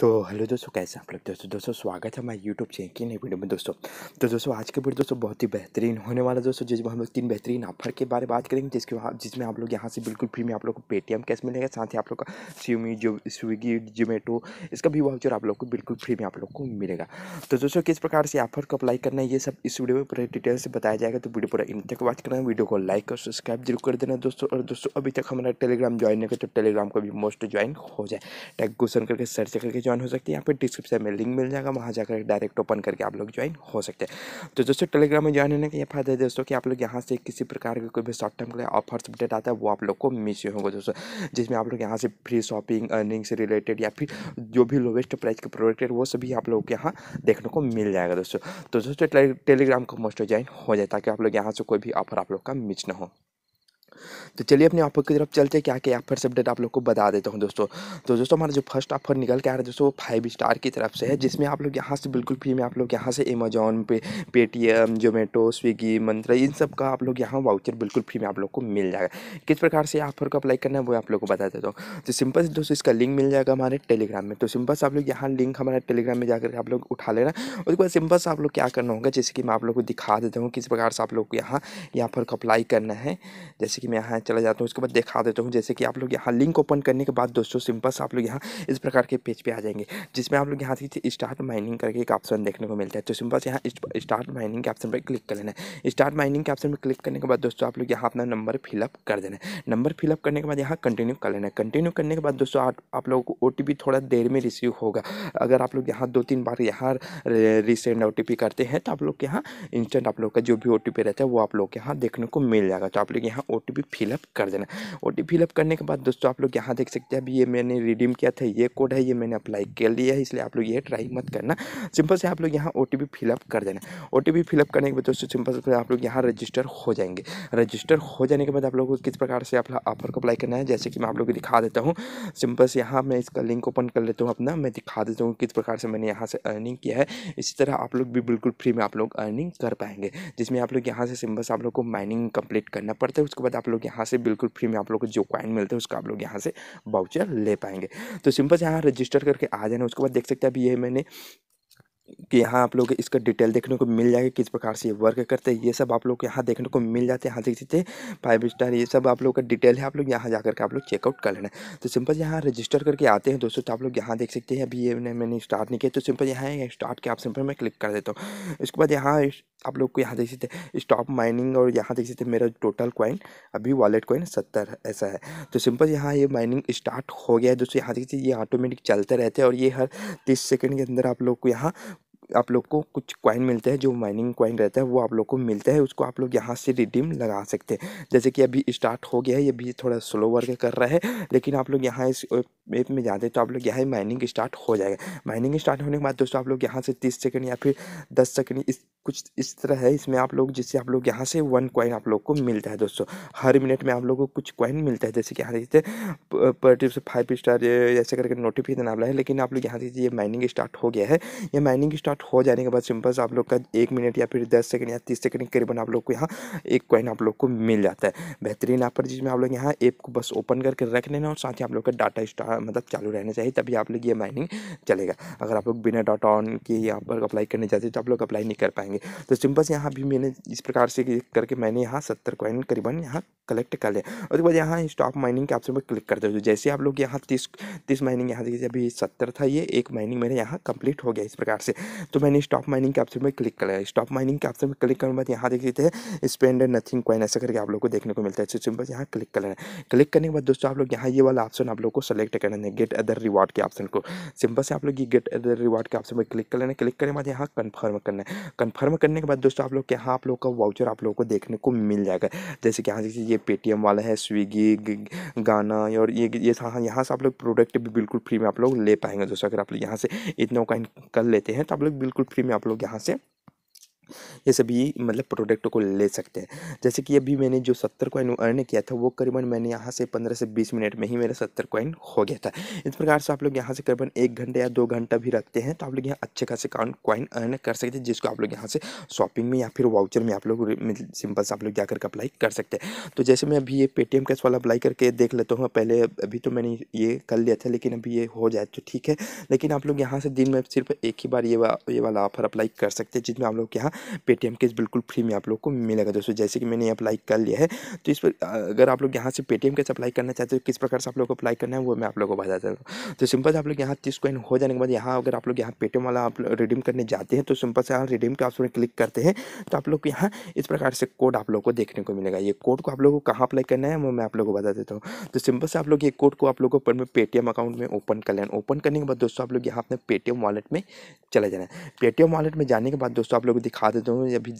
तो हेलो दोस्तों कैसे आप लोग दोस्तों दोस्तों स्वागत है हमारे यूट्यूब चैनल की नई वीडियो में दोस्तों तो दोस्तों आज के वीडियो दोस्तों बहुत ही बेहतरीन होने वाला दोस्तों जिसमें हम लोग तीन बेहतरीन ऑफर के बारे में बात करेंगे जिसके जिसमें आप लोग यहाँ से बिल्कुल फ्री में आप लोग को पेटीएम कैश मिलेगा साथ ही आप लोग का स्वीमी जो स्विगी जोमेटो इसका भी वाउचर आप लोग को बिल्कुल फ्री में आप लोग को मिलेगा तो दोस्तों किस प्रकार से ऑफर को अप्लाई करना है ये सब इस वीडियो में पूरा डिटेल से बताया जाएगा तो वीडियो पूरा इन तक बात करना है वीडियो को लाइक और सब्सक्राइब जरूर कर देना दोस्तों और दोस्तों अभी तक हमारा टेलीग्राम ज्वाइन नहीं कर तो टेलीग्राम को भी मोस्ट ज्वाइन हो जाए टैग क्वेश्चन करके सर्च करके ज्वाइन हो सकते हैं यहाँ पे डिस्क्रिप्शन में लिंक मिल जाएगा वहाँ जाकर डायरेक्ट ओपन करके आप लोग ज्वाइन हो सकते हैं तो दोस्तों टेलीग्राम में ज्वाइन होने का ये फायदा है दोस्तों कि आप लोग यहाँ से किसी प्रकार का कोई भी शॉर्ट टर्म का ऑफर्स अपडेट आता है वो आप लोग को मिस होगा दोस्तों जिसमें आप लोग यहाँ से फ्री शॉपिंग अर्निंग से रिलेटेड या फिर जो भी लोवेस्ट प्राइस के प्रोडक्ट है वो सभी आप लोग को यहाँ देखने को मिल जाएगा दोस्तों तो दोस्तों टेलीग्राम को मोस्ट ज्वाइन हो जाए ताकि आप लोग यहाँ से कोई भी ऑफर आप लोग का मिस ना हो तो चलिए अपने ऑफर की तरफ चलते हैं क्या क्या ऑफर से अपडेट आप लोग को बता देता हूँ दोस्तों तो दोस्तों हमारा जो फर्स्ट ऑफर निकल के आ रहा है दोस्तों वो फाइव स्टार की तरफ से है जिसमें आप लोग यहाँ से बिल्कुल फ्री में आप लोग यहाँ से अमेजोन पे पेटीएम जोमेटो स्विगी मंत्रा इन सब का आप लोग यहाँ वाउचर बिल्कुल फ्री में आप लोग को मिल जाएगा किस प्रकार से ऑफर को अप्लाई करना है वो आप लोग को बता देता हूँ तो सिंपल से दोस्तों इसका लिंक मिल जाएगा हमारे टेलीग्राम में तो सिंपल से आप लोग यहाँ लिंक हमारे टेलीग्राम में जाकर आप लोग उठा लेना उसके बाद सिंपल से आप लोग क्या करना होगा जैसे कि मैं आप लोग को दिखा देता हूँ किस प्रकार से आप लोग को यहाँ यहाँ पर अप्लाई करना है जैसे कि मैं यहाँ चला जाता हूँ उसके बाद दिखा देता हूँ जैसे कि आप लोग यहाँ लिंक ओपन करने के बाद दोस्तों सिंपल आप लोग यहाँ इस प्रकार के पेज पर आ जाएंगे जिसमें आप लोग यहाँ से स्टार्ट माइनिंग करके एक ऑप्शन देखने को मिलता है तो सिंपल यहाँ स्टार्ट माइनिंग के ऑप्शन पर क्लिक कर लेना है स्टार्ट माइनिंग के ऑप्शन पर क्लिक करने के बाद दोस्तों आप लोग यहाँ अपना नंबर फिलअप कर देना है नंबर फिलअप करने के बाद यहाँ कंटिन्यू कर लेना है कंटिन्यू करने के बाद दोस्तों आप लोगों को ओ थोड़ा देर में रिसीव होगा अगर आप लोग यहाँ दो तीन बार यहाँ रिसेंड ओ करते हैं तो आप लोग के यहाँ इंस्टेंट आप लोग का जो भी ओ रहता है वो आप लोग के यहाँ देखने को मिल जाएगा तो आप लोग यहाँ ओ भी फिलअप कर देना ओ टी फिलअप करने के बाद दोस्तों आप लोग यहाँ देख सकते हैं अभी ये मैंने रिडीम किया था ये कोड है ये मैंने अप्लाई कर लिया है इसलिए आप लोग ये ट्राई मत करना सिंपल से आप लोग यहाँ ओ टी फिलअप कर देना ओ टी फिलअप करने के बाद दोस्तों सिंपल से आप लोग यहाँ रजिस्टर हो जाएंगे रजिस्टर हो जाने के बाद आप लोग को किस प्रकार से आप ऑफर को अप्लाई करना है जैसे कि मैं आप लोग को दिखा देता हूँ सिंपल से यहाँ मैं इसका लिंक ओपन कर लेता हूँ अपना मैं दिखा देता हूँ किस प्रकार से मैंने यहाँ से अर्निंग किया है इसी तरह आप लोग भी बिल्कुल फ्री में आप लोग अर्निंग कर पाएंगे जिसमें आप लोग यहाँ से सिंपल से आप लोग को माइनिंग कंप्लीट करना पड़ता है उसके बाद आप लोग यहाँ से बिल्कुल फ्री में आप लोग को जो कॉइन मिलते हैं उसका आप लोग यहाँ से बाउचर ले पाएंगे तो सिंपल से यहाँ रजिस्टर करके आ जाना उसके बाद देख सकते हैं अभी ये मैंने कि यहाँ आप लोग इसका डिटेल देखने को मिल जाएगा किस प्रकार से ये वर्क करते हैं ये सब आप लोग को यहाँ देखने को मिल जाते हैं यहाँ देख सकते फाइव स्टार ये सब आप लोग का डिटेल है आप लोग यहाँ जाकर के आप लोग चेकआउट कर लेना तो सिंपल यहाँ रजिस्टर करके आते हैं दोस्तों तो आप लोग यहाँ देख सकते हैं अभी ये मैंने स्टार्ट नहीं किया तो सिंपल यहाँ स्टार्ट के आप सिंपल मैं क्लिक कर देता हूँ इसके बाद यहाँ आप लोग को यहाँ देख सकते हैं स्टॉप माइनिंग और यहाँ देख सकते हैं मेरा टोटल कॉइन अभी वॉलेट कॉइन सत्तर ऐसा है तो सिंपल यहाँ ये माइनिंग स्टार्ट हो गया है दोस्तों यहाँ देख सकते ये ऑटोमेटिक चलते रहते हैं और ये हर तीस सेकेंड के अंदर आप लोग को यहाँ आप लोग को कुछ कॉइन मिलते हैं जो माइनिंग कॉइन रहता है वो आप लोग को मिलता है उसको आप लोग यहाँ से रिडीम लगा सकते हैं जैसे कि अभी स्टार्ट हो गया है ये भी थोड़ा स्लो वर्क कर रहा है लेकिन आप लोग यहाँ इस ऐप में जाते हैं तो आप लोग यहाँ माइनिंग स्टार्ट हो जाएगा माइनिंग स्टार्ट होने के बाद दोस्तों आप लोग यहाँ से तीस सेकेंड या फिर दस सेकेंड इस कुछ इस तरह है इसमें आप लोग जिससे आप लोग यहाँ से वन कॉइन आप लोग को मिलता है दोस्तों हर मिनट में आप लोग को कुछ कॉइन मिलता है जैसे कि यहाँ देखते पर फाइव स्टार ऐसे करके नोटिफिकेशन आप है लेकिन आप लोग यहाँ देखिए ये माइनिंग स्टार्ट हो गया है ये माइनिंग स्टार्ट कनेक्ट हो जाने के बाद सिंपल आप लोग का एक मिनट या फिर दस सेकंड या तीस सेकंड करीबन आप लोग को यहाँ एक कॉइन आप लोग को मिल जाता है बेहतरीन आप पर जिसमें आप लोग यहाँ ऐप को बस ओपन करके रख लेना और साथ ही आप लोग का डाटा स्टार मतलब चालू रहना चाहिए तभी आप लोग ये माइनिंग चलेगा अगर आप लोग बिना डाटा ऑन के यहाँ पर अप्लाई करने जाते तो आप लोग अप्लाई नहीं कर पाएंगे तो सिंपल से यहाँ भी मैंने इस प्रकार से करके मैंने यहाँ सत्तर कॉइन करीबन यहाँ कलेक्ट कर लिया उसके बाद यहाँ स्टॉप माइनिंग के ऑप्शन पर क्लिक कर दो जैसे आप लोग यहाँ तीस तीस माइनिंग यहाँ देखिए अभी सत्तर था ये एक माइनिंग मेरे यहाँ कंप्लीट हो गया इस प्रकार से तो मैंने स्टॉप माइनिंग ऑप्शन में क्लिक करा स्टॉप माइनिंग ऑप्शन में क्लिक करने के बाद यहाँ देख लेते हैं स्पेंड नथिंग कॉइन ऐसा करके आप लोग को देखने को मिलता है सिंपल यहाँ क्लिक कर है क्लिक करने के बाद दोस्तों आप लोग यहाँ ये वाला ऑप्शन आप लोग को सेलेक्ट करना है गेट अदर रिवार्ड के ऑप्शन को सिंपल से आप लोग ये गेट अदर रिवार्ड के ऑप्शन में क्लिक कर लेना क्लिक करने के बाद यहाँ कन्फर्म करना है कन्फर्म करने के बाद दोस्तों आप लोग के यहाँ आप लोग का वाउचर आप लोग को देखने को मिल जाएगा जैसे कि यहाँ देखिए ये पेटीएम वाला है स्विगी गाना और ये ये हाँ, यहाँ से आप लोग प्रोडक्ट भी बिल्कुल फ्री में आप लोग ले पाएंगे दोस्तों अगर आप लोग यहाँ से इतना कॉइन कर लेते हैं तो आप लोग बिल्कुल फ्री में आप लोग यहाँ से ये सभी मतलब प्रोडक्ट को ले सकते हैं जैसे कि अभी मैंने जो सत्तर कॉइन अर्न किया था वो करीबन मैंने यहाँ से पंद्रह से बीस मिनट में ही मेरा सत्तर कॉइन हो गया था इस प्रकार से आप लोग यहाँ से करीबन एक घंटे या दो घंटा भी रखते हैं तो आप लोग यहाँ अच्छे खासे कॉइन अर्न कर सकते हैं जिसको आप लोग यहाँ से शॉपिंग में या फिर वाउचर में आप लोग सिंपल से आप लोग जाकर अप्लाई कर सकते हैं तो जैसे मैं अभी ये पेटीएम कैश वाला अप्लाई करके देख लेता हूँ पहले अभी तो मैंने ये कर लिया था लेकिन अभी ये हो जाए तो ठीक है लेकिन आप लोग यहाँ से दिन में सिर्फ एक ही बार ये वा, ये वाला ऑफर अप्लाई कर सकते हैं जिसमें आप लोग यहाँ पेटीएम केस बिल्कुल फ्री में आप लोग को मिलेगा दोस्तों जैसे कि मैंने अप्लाई कर लिया है तो इस पर अगर आप लोग यहाँ से पेटीएम केस अप्लाई करना चाहते हो किस प्रकार से आप लोग को अप्लाई करना है वो मैं आप लोग को बता देता हूँ तो सिंपल से आप लोग यहाँ तीस कॉइन हो जाने के बाद यहाँ अगर आप लोग यहाँ पेटीएम वाला आप रिडीम करने जाते हैं तो सिंपल से यहाँ रिडीम के ऑप्शन क्लिक करते हैं तो आप लोग को यहाँ इस प्रकार से कोड आप लोग को देखने को मिलेगा ये कोड को आप लोग को कहाँ अप्लाई करना है वो मैं आप लोग को बता देता हूँ तो सिंपल से आप लोग ये कोड को आप लोग को पेटीएम अकाउंट में ओपन कर लेना ओपन करने के बाद दोस्तों आप लोग यहाँ अपने पेटीएम वॉलेट में चले जाना है पेटीएम वॉलेट में जाने के बाद दोस्तों आप लोग दिखा बता देता हूँ अभी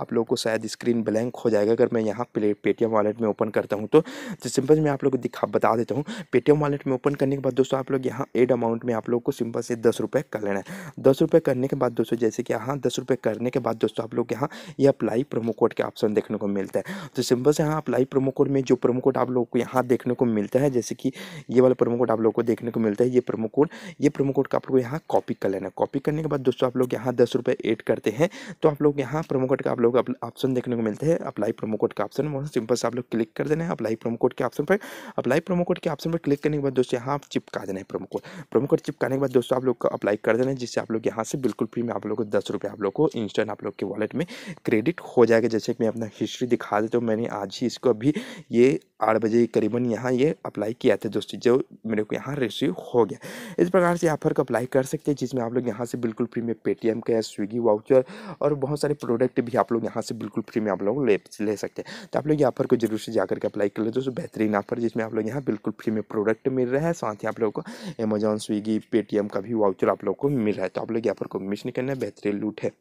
आप लोगों को शायद स्क्रीन ब्लैंक हो जाएगा अगर मैं यहाँ पे पेटीएम वॉलेट में ओपन करता हूँ तो सिंपल तो मैं आप लोगों को दिखा बता देता हूँ पेटीएम वॉलेट में ओपन करने के बाद दोस्तों आप लोग यहाँ एड अमाउंट में आप लोग को सिंपल से दस रुपये कर लेना है दस रुपये करने के बाद दोस्तों जैसे कि यहाँ दस रुपये करने के बाद दोस्तों आप लोग यहाँ ये अप्लाई प्रोमो कोड के ऑप्शन देखने को मिलता है तो सिंपल से यहाँ अप्लाई प्रोमो कोड में जो प्रोमो कोड आप लोग को यहाँ देखने को मिलता है जैसे कि ये वाला प्रोमो कोड आप लोग को देखने को मिलता है ये प्रोमो कोड ये प्रोमो कोड का आप लोग यहाँ कॉपी कर लेना है कॉपी करने के बाद दोस्तों आप लोग यहाँ दस रुपये एड करते हैं तो तो आप लोग यहाँ प्रोमो कोड का आप लोग ऑप्शन देखने को मिलते हैं अप्लाई प्रोमो कोड का ऑप्शन बहुत सिंपल से आप लोग क्लिक कर देना है अप्लाई प्रोमो कोड के ऑप्शन पर अप्लाई प्रोमो कोड के ऑप्शन पर क्लिक करने के बाद दोस्तों यहाँ आप चिपका देना है प्रोमो कोड प्रोमो कोड चिपकाने के बाद दोस्तों आप लोग को अप्लाई कर देना है जिससे आप लोग यहाँ से बिल्कुल फ्री में आप लोग को दस रुपये आप लोग को इंस्टेंट आप लोग के वॉलेट में क्रेडिट हो जाएगा जैसे कि मैं अपना हिस्ट्री दिखा देता हूँ मैंने आज ही इसको अभी ये आठ बजे करीबन यहाँ ये अप्लाई किया था दोस्तों जो मेरे को यहाँ रिसीव हो गया इस प्रकार से यहाँ को अप्लाई कर सकते हैं जिसमें आप लोग यहाँ से बिल्कुल फ्री में पेटीएम कैश स्विगी वाउचर और और बहुत सारे प्रोडक्ट भी आप लोग यहाँ से बिल्कुल फ्री में आप लोग ले ले सकते हैं तो आप लोग यहाँ पर को जरूर से जाकर के अप्लाई कर ले दोस्तों बेहतरीन ऑफर जिसमें आप लोग यहाँ बिल्कुल फ्री में प्रोडक्ट मिल रहा है साथ ही आप लोग को अमेजोन स्विगी पेटीएम का भी वाउचर आप लोग को मिल रहा है तो आप लोग यहाँ पर को मिस नहीं करना बेहतरीन लूट है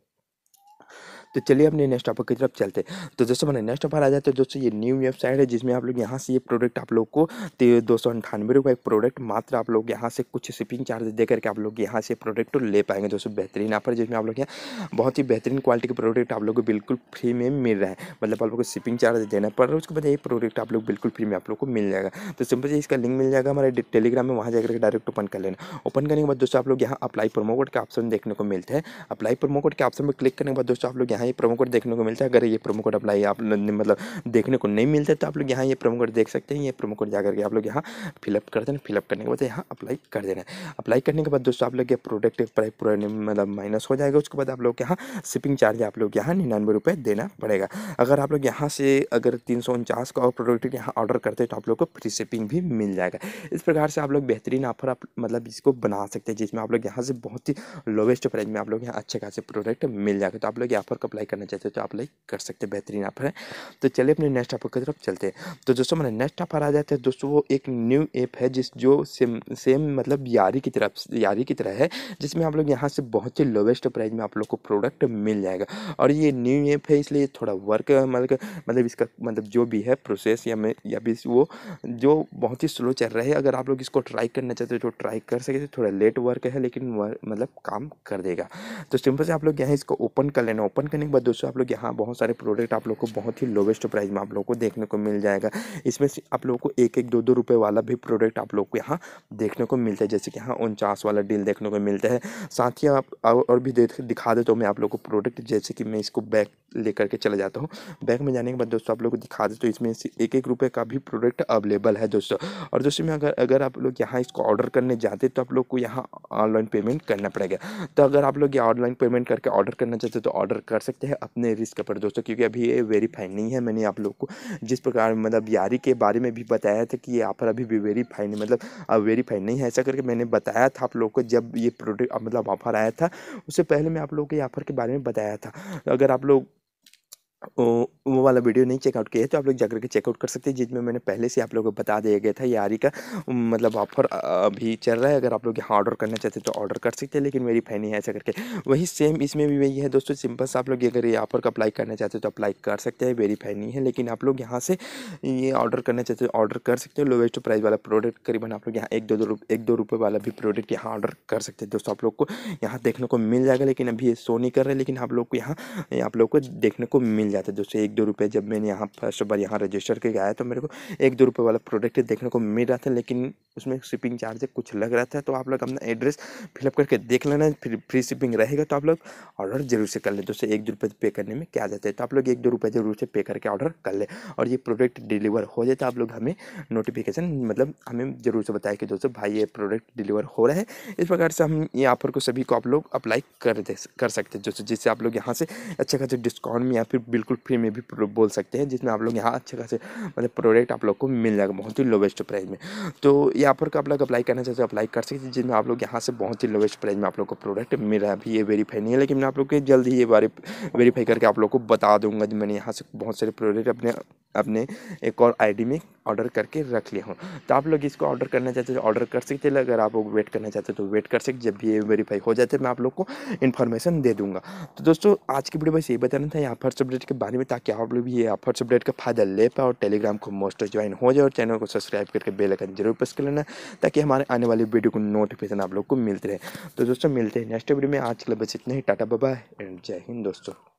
तो चलिए अपने नेक्स्ट टॉपिक की तरफ चलते तो दोस्तों मैंने नेक्स्ट टॉपर आ जाते हैं दोस्तों ये न्यू वेबसाइट है जिसमें आप लोग यहाँ से ये प्रोडक्ट आप लोग को दो सौ अंठानवे रुपये एक प्रोडक्ट मात्र आप लोग यहाँ से कुछ शिपिंग चार्ज दे करके आप लोग यहाँ से प्रोडक्ट ले पाएंगे दोस्तों बेहतरीन यहाँ पर जिसमें आप लोग यहाँ बहुत ही बेहतरीन क्वालिटी के प्रोडक्ट आप लोग को बिल्कुल फ्री में मिल रहा है मतलब आप लोग को शिपिंग चार्ज देना पड़ रहा है उसके बाद ये प्रोडक्ट आप लोग बिल्कुल फ्री में आप लोग को मिल जाएगा तो सिंपल से इसका लिंक मिल जाएगा हमारे टेलीग्राम में वहाँ जाकर डायरेक्ट ओपन कर लेना ओपन करने के बाद दोस्तों आप लोग यहाँ अप्लाई प्रोमो कोड का ऑप्शन देखने को मिलता है अप्लाई प्रोमो कोड के ऑप्शन में क्लिक करने के बाद दोस्तों आप लोग यहाँ यहाँ ये प्रोमो कोड देखने को मिलता है अगर ये प्रोमो कोड अप्लाई आप मतलब देखने को नहीं मिलता तो आप लोग यहाँ ये प्रोमो कोड देख सकते हैं ये प्रोमो कोड जाकर के आप लोग यहाँ फिलअप कर देना फिलअप करने के बाद यहाँ अप्लाई कर देना अप्लाई करने के बाद दोस्तों आप लोग ये प्रोडक्ट प्राइस पूरा मतलब माइनस हो जाएगा उसके बाद आप लोग यहाँ शिपिंग चार्ज आप लोग यहाँ निन्यानवे रुपये देना पड़ेगा अगर आप लोग यहाँ से अगर तीन सौ उनचास का और प्रोडक्ट यहाँ ऑर्डर करते हैं तो आप लोग को फ्री शिपिंग भी मिल जाएगा इस प्रकार से आप लोग बेहतरीन ऑफर आप मतलब इसको बना सकते हैं जिसमें आप लोग यहाँ से बहुत ही लोवेस्ट प्राइस में आप लोग यहाँ अच्छे खासे प्रोडक्ट मिल जाएगा तो आप लोग ये ऑफर का अप्लाई करना चाहते हो तो आप अप्लाई कर सकते हैं बेहतरीन ऑफर है तो चलिए अपने नेक्स्ट ऑफर की तरफ चलते हैं तो दोस्तों मैंने नेक्स्ट ऑफर आ जाता है दोस्तों वो एक न्यू ऐप है जिस जो सेम सेम मतलब यारी की तरफ यारी की तरह है जिसमें आप लोग यहाँ से बहुत ही लोवेस्ट प्राइस में आप लोग को प्रोडक्ट मिल जाएगा और ये न्यू ऐप है इसलिए थोड़ा वर्क मतलब मतलब इसका मतलब जो भी है प्रोसेस या मैं या भी वो जो बहुत ही स्लो चल रहा है अगर आप लोग इसको ट्राई करना चाहते हो तो ट्राई कर सके थोड़ा लेट वर्क है लेकिन मतलब काम कर देगा तो सिंपल से आप लोग यहाँ इसको ओपन कर लेना ओपन करने के बाद दोस्तों आप लोग यहाँ बहुत सारे प्रोडक्ट आप लोग को बहुत ही लोवेस्ट प्राइस में आप लोग को देखने को मिल जाएगा इसमें से आप लोग को एक एक दो दो रुपये वाला भी प्रोडक्ट आप लोग को यहाँ देखने को मिलता है जैसे कि यहाँ उनचास वाला डील देखने को मिलता है साथ ही आप और भी दिखा दे तो मैं आप लोग को प्रोडक्ट जैसे कि मैं इसको बैक लेकर के चला जाता हूँ बैंक में जाने के बाद दोस्तों आप लोग को दिखा दे तो इसमें से एक एक रुपये का भी प्रोडक्ट अवेलेबल है दोस्तों और दोस्तों में अगर अगर आप लोग यहाँ इसको ऑर्डर करने जाते तो आप लोग को यहाँ ऑनलाइन पेमेंट करना पड़ेगा तो अगर आप लोग ये ऑनलाइन पेमेंट करके ऑर्डर करना चाहते तो ऑर्डर कर सकते हैं अपने रिस्क पर दोस्तों क्योंकि अभी ये वेरीफाई नहीं है मैंने आप लोग को जिस प्रकार मतलब यारी के बारे में भी बताया था कि ये ऑफर अभी भी वेरीफाई नहीं मतलब वेरीफाई नहीं है ऐसा करके मैंने बताया था आप लोग को जब ये प्रोडक्ट मतलब ऑफर आया था उससे पहले मैं आप लोग को ये ऑफर के बारे में बताया था अगर आप लोग वो वाला वीडियो नहीं चेकआउट किया है तो आप लोग जाकर के चेकआउट कर सकते हैं जिसमें मैंने पहले से आप लोगों को बता दिया गया था ये आरी का मतलब ऑफर अभी चल रहा है अगर आप लोग यहाँ ऑर्डर करना चाहते हैं तो ऑर्डर कर सकते हैं लेकिन मेरी फैनी है ऐसा करके वही सेम इसमें भी वही है दोस्तों सिंपल से आप लोग अगर ये ऑफर का अप्लाई करना चाहते हो तो अप्लाई कर सकते हैं वेरी फैनी है लेकिन आप लोग यहाँ से ये ऑर्डर करना चाहते हो तो ऑर्डर कर सकते हैं लोवेस्ट प्राइस वाला प्रोडक्ट करीबन आप लोग यहाँ एक दो दो एक दो रुपये वाला भी प्रोडक्ट यहाँ ऑर्डर कर सकते हैं दोस्तों आप लोग को यहाँ देखने को मिल जाएगा लेकिन अभी ये शो नहीं कर रहे लेकिन आप लोग को यहाँ आप लोग को देखने को मिल जाते दोस्तों एक दो रुपये जब मैंने यहाँ फर्स्ट बार यहाँ रजिस्टर करके आया तो मेरे को एक दो रुपये वाला प्रोडक्ट देखने को मिल रहा था लेकिन उसमें शिपिंग चार्ज कुछ लग रहा था तो आप लोग अपना एड्रेस फिलअप करके देख लेना फिर फ्री शिपिंग रहेगा तो आप लोग ऑर्डर जरूर से कर लें दोस्तों एक दो रुपये पे करने में क्या जाता है तो आप लोग एक दो रुपये जरूर से पे करके ऑर्डर कर ले और ये प्रोडक्ट डिलीवर हो जाए तो आप लोग हमें नोटिफिकेशन मतलब हमें ज़रूर से बताए कि दोस्तों भाई ये प्रोडक्ट डिलीवर हो रहा है इस प्रकार से हम ये ऑफर को सभी को आप लोग अप्लाई कर दे कर सकते हैं दोस्तों जिससे आप लोग यहाँ से अच्छा खासा डिस्काउंट में या फिर बिल्कुल बिल्कुल फ्री में भी बोल सकते हैं जिसमें आप लोग यहाँ अच्छे खासे मतलब प्रोडक्ट आप लोग को मिल जाएगा बहुत ही लोवेस्ट प्राइस में तो यहाँ पर आप लोग अप्लाई करना चाहते हो अप्लाई कर सकते हैं जिसमें आप लोग यहाँ से बहुत ही लोवेस्ट प्राइस में आप लोग को प्रोडक्ट मिल रहा है अभी ये वेरीफाई नहीं है लेकिन मैं आप लोग के जल्द ही ये बारे वेरीफाई करके आप लोग को बता दूंगा मैंने यहाँ से बहुत सारे प्रोडक्ट अपने अपने एक और आईडी में ऑर्डर करके रख लिया हूँ तो आप लोग इसको ऑर्डर करना चाहते हैं तो ऑर्डर कर सकते हैं अगर आप लोग वेट करना चाहते हैं तो वेट कर सकते जब भी ये वेरीफाई हो जाते मैं आप लोग को इन्फॉर्मेशन दे दूँगा तो दोस्तों आज की वीडियो बस ये बताना था यहाँ पर अपडेट के बारे में ताकि आप लोग भी ये ऑफर्स अपडेट का फ़ायदा ले पाए और टेलीग्राम को मोस्ट ज्वाइन हो जाए और चैनल को सब्सक्राइब करके बेल आइकन जरूर प्रेस कर लेना ताकि हमारे आने वाली वीडियो को नोटिफिकेशन आप लोग को मिलते रहे तो दोस्तों मिलते हैं नेक्स्ट वीडियो में आज के लिए बस इतना ही टाटा बाबा एंड जय हिंद दोस्तों